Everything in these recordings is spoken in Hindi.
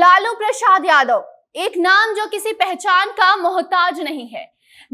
लालू प्रसाद यादव एक नाम जो किसी पहचान का मोहताज नहीं है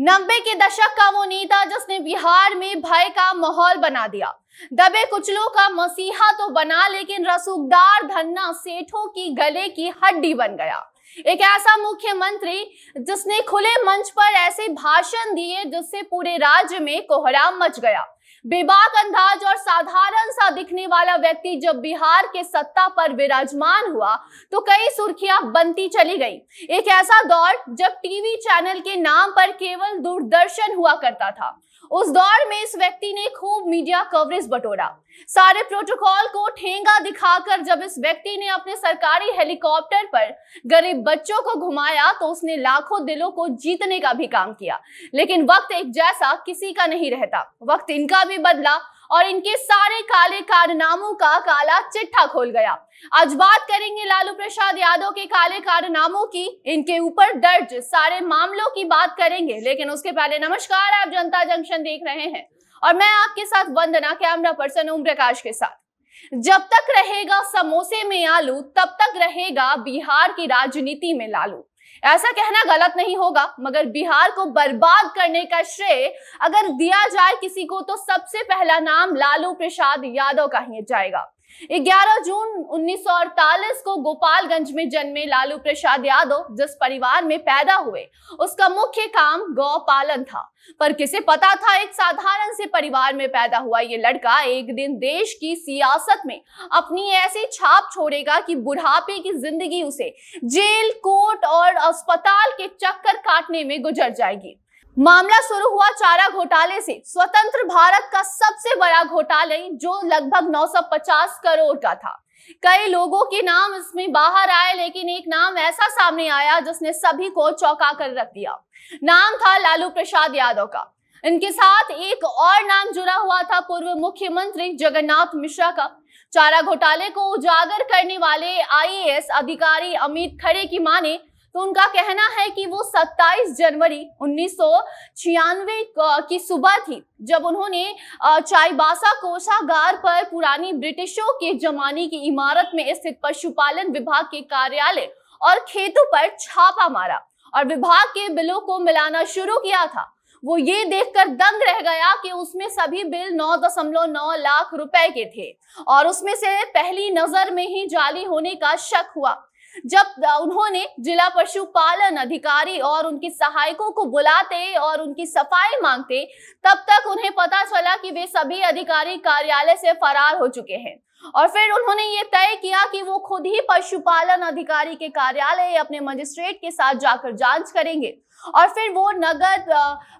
नब्बे के दशक का वो नेता जिसने बिहार में भय का माहौल बना दिया दबे कुचलों का मसीहा तो बना लेकिन रसूखदार धन्ना सेठों की गले की हड्डी बन गया एक ऐसा मुख्यमंत्री जिसने खुले मंच पर ऐसे भाषण दिए जिससे पूरे राज्य में कोहराम मच गया बेबाक अंदाज और साधारण सा दिखने वाला व्यक्ति जब बिहार के सत्ता पर विराजमान हुआ तो कई सुर्खियां बनती चली गई एक ऐसा दौर जब टीवी चैनल के नाम पर केवल दूरदर्शन हुआ करता था उस दौर में इस व्यक्ति ने खूब मीडिया कवरेज बटोरा सारे प्रोटोकॉल को ठेंगा दिखाकर जब इस व्यक्ति ने अपने सरकारी हेलीकॉप्टर पर गरीब बच्चों को घुमाया तो उसने लाखों दिलों को जीतने का भी काम किया लेकिन वक्त एक जैसा किसी का नहीं रहता वक्त इनका भी बदला और इनके सारे काले कारनामों का काला चिट्ठा खोल गया आज बात करेंगे लालू प्रसाद यादव के काले कारनामों की इनके ऊपर दर्ज सारे मामलों की बात करेंगे लेकिन उसके पहले नमस्कार आप जनता जंक्शन देख रहे हैं और मैं आपके साथ वंदना कैमरा पर्सन ओम प्रकाश के साथ जब तक रहेगा समोसे में आलू तब तक रहेगा बिहार की राजनीति में लालू ऐसा कहना गलत नहीं होगा मगर बिहार को बर्बाद करने का श्रेय अगर दिया जाए किसी को तो सबसे पहला नाम लालू प्रसाद यादव का ही जाएगा 11 जून 1948 को गोपालगंज में जन्मे लालू प्रसाद यादव जिस परिवार में पैदा हुए उसका मुख्य काम गौ पालन था पर किसे पता था एक साधारण से परिवार में पैदा हुआ ये लड़का एक दिन देश की सियासत में अपनी ऐसी छाप छोड़ेगा कि बुढ़ापे की जिंदगी उसे जेल कोर्ट और अस्पताल के चक्कर काटने में गुजर जाएगी मामला शुरू हुआ चारा घोटाले से स्वतंत्र भारत का सबसे बड़ा घोटाले जो लगभग 950 करोड़ का था कई लोगों के नाम इसमें बाहर आए लेकिन एक नाम ऐसा सामने आया जिसने सभी को चौंका कर रख दिया नाम था लालू प्रसाद यादव का इनके साथ एक और नाम जुड़ा हुआ था पूर्व मुख्यमंत्री जगन्नाथ मिश्रा का चारा घोटाले को उजागर करने वाले आईएएस अधिकारी अमित खड़े की माने तो उनका कहना है कि वो 27 जनवरी उन्नीस की सुबह थी जब उन्होंने चाईबासा कोषागार पर पुरानी ब्रिटिशों के जमाने की इमारत में स्थित पशुपालन विभाग के कार्यालय और खेतों पर छापा मारा और विभाग के बिलों को मिलाना शुरू किया था वो ये देखकर दंग रह गया कि उसमें सभी बिल 9.9 लाख रुपए के थे और उसमें से पहली नजर में ही जाली होने का शक हुआ जब उन्होंने जिला पशुपालन अधिकारी और उनके सहायकों को बुलाते और उनकी सफाई मांगते तब तक उन्हें पता चला कि वे सभी अधिकारी कार्यालय से फरार हो चुके हैं और फिर उन्होंने ये तय किया कि वो खुद ही पशुपालन अधिकारी के कार्यालय अपने मजिस्ट्रेट के साथ जाकर जांच करेंगे और फिर वो नगद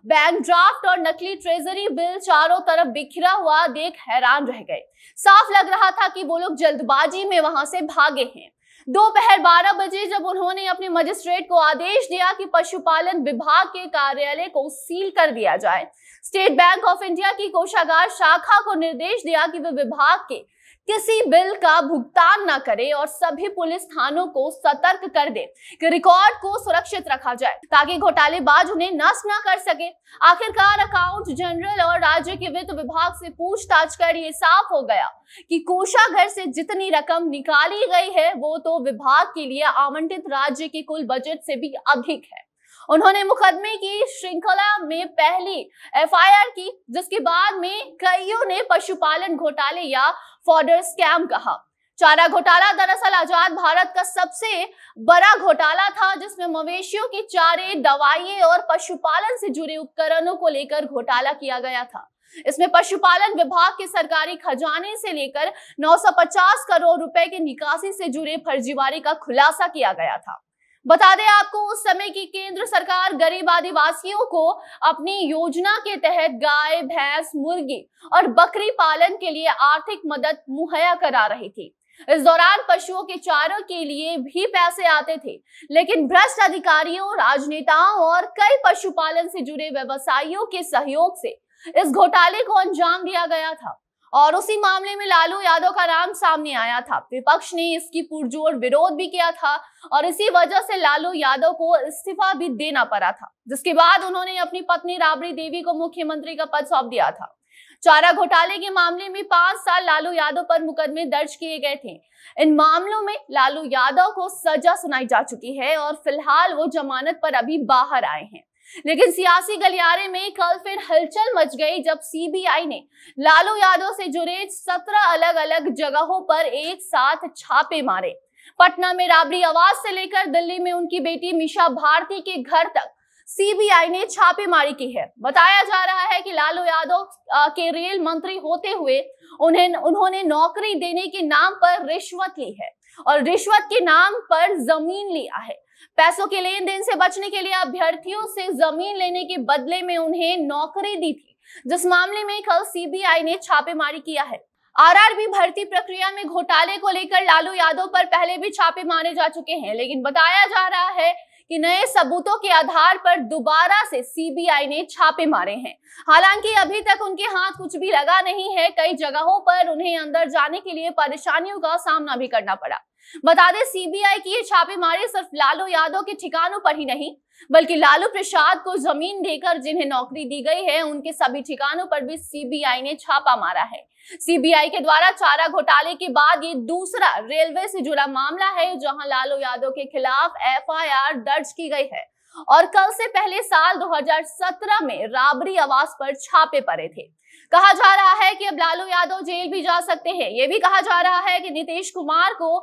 बैंक ड्राफ्ट और नकली ट्रेजरी बिल चारों तरफ बिखरा हुआ देख हैरान रह गए साफ लग रहा था कि वो लोग जल्दबाजी में वहां से भागे हैं दोपहर 12 बजे जब उन्होंने अपने मजिस्ट्रेट को आदेश दिया कि पशुपालन विभाग के कार्यालय को सील कर दिया जाए स्टेट बैंक ऑफ इंडिया की कोषागार शाखा को निर्देश दिया कि वे विभाग के किसी बिल का भुगतान न करे और सभी पुलिस थानों को सतर्क कर दे कि रिकॉर्ड को सुरक्षित रखा जाए ताकि घोटालेबाज उन्हें नष्ट ना कर सके आखिरकार अकाउंट जनरल और राज्य के वित्त विभाग से पूछताछ कर ये साफ हो गया कि कोषाघर से जितनी रकम निकाली गई है वो तो विभाग के लिए आवंटित राज्य के कुल बजट से भी अधिक है उन्होंने मुकदमे की श्रृंखला में पहली एफआईआर की जिसके बाद में कईयों ने पशुपालन घोटाले या फॉर्डर स्कैम कहा चारा घोटाला दरअसल आजाद भारत का सबसे बड़ा घोटाला था जिसमें मवेशियों के चारे दवाइये और पशुपालन से जुड़े उपकरणों को लेकर घोटाला किया गया था इसमें पशुपालन विभाग के सरकारी खजाने से लेकर 950 करोड़ रुपए के निकासी से जुड़े फर्जीवाड़े का खुलासा किया गया था बता दें आपको उस समय की केंद्र सरकार गरीब आदिवासियों को अपनी योजना के तहत गाय भैंस मुर्गी और बकरी पालन के लिए आर्थिक मदद मुहैया करा रही थी इस दौरान पशुओं के चारों के लिए भी पैसे आते थे लेकिन भ्रष्ट अधिकारियों राजनेताओं और कई पशुपालन से जुड़े व्यवसायियों के सहयोग से इस घोटाले को अंजाम दिया गया था और उसी मामले में लालू यादव का नाम सामने आया था विपक्ष ने इसकी पुरजोर विरोध भी किया था और इसी वजह से लालू यादव को इस्तीफा भी देना पड़ा था जिसके बाद उन्होंने अपनी पत्नी राबड़ी देवी को मुख्यमंत्री का पद सौंप दिया था चारा घोटाले के मामले में पांच साल लालू यादव पर मुकदमे दर्ज किए गए थे इन मामलों में लालू यादव को सजा सुनाई जा चुकी है और फिलहाल वो जमानत पर अभी बाहर आए हैं लेकिन सियासी गलियारे में कल फिर हलचल मच गई जब सीबीआई ने लालू यादव से जुड़े सत्रह अलग अलग जगहों पर एक साथ छापे मारे पटना में राबड़ी आवाज से लेकर दिल्ली में उनकी बेटी मिशा भारती के घर तक सीबीआई ने छापेमारी की है बताया जा रहा है कि लालू यादव के रेल मंत्री होते हुए उन्हें उन्होंने नौकरी देने के नाम पर रिश्वत ली है और रिश्वत के नाम पर जमीन लिया है पैसों के लेन देन से बचने के लिए अभ्यर्थियों से जमीन लेने के बदले में उन्हें नौकरी दी थी जिस मामले में कल सीबीआई ने छापेमारी किया है आरआरबी भर्ती प्रक्रिया में घोटाले को लेकर लालू यादव पर पहले भी छापे मारे जा चुके हैं लेकिन बताया जा रहा है कि नए सबूतों के आधार पर दोबारा से सीबीआई ने छापे मारे हैं हालांकि अभी तक उनके हाथ कुछ भी लगा नहीं है कई जगहों पर उन्हें अंदर जाने के लिए परेशानियों का सामना भी करना पड़ा बता दें सीबीआई की ये छापेमारी सिर्फ लालू यादव के ठिकानों पर ही नहीं बल्कि लालू प्रसाद को जमीन देकर जिन्हें नौकरी दी गई है उनके सभी ठिकानों पर भी सीबीआई ने छापा मारा है सीबीआई के द्वारा चारा घोटाले के बाद ये दूसरा रेलवे से जुड़ा मामला है जहां लालू यादव के खिलाफ एफआईआर दर्ज की गई है और कल से पहले साल 2017 में राबरी आवास पर छापे पड़े थे कहा जा रहा है कि अब लालू यादव जेल भी जा सकते हैं ये भी कहा जा रहा है कि नीतीश कुमार को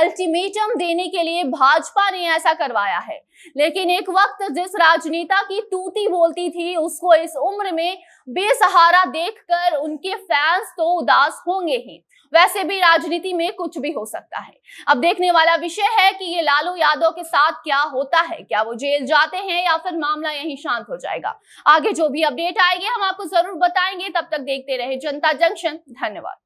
अल्टीमेटम देने के लिए भाजपा ने ऐसा करवाया है लेकिन एक वक्त जिस राजनेता की तूती बोलती थी उसको इस उम्र में बेसहारा देखकर उनके फैंस तो उदास होंगे ही वैसे भी राजनीति में कुछ भी हो सकता है अब देखने वाला विषय है कि ये लालू यादव के साथ क्या होता है क्या वो जेल जाते हैं या फिर मामला यहीं शांत हो जाएगा आगे जो भी अपडेट आएगी हम आपको जरूर बताएंगे तब तक देखते रहे जनता जंक्शन धन्यवाद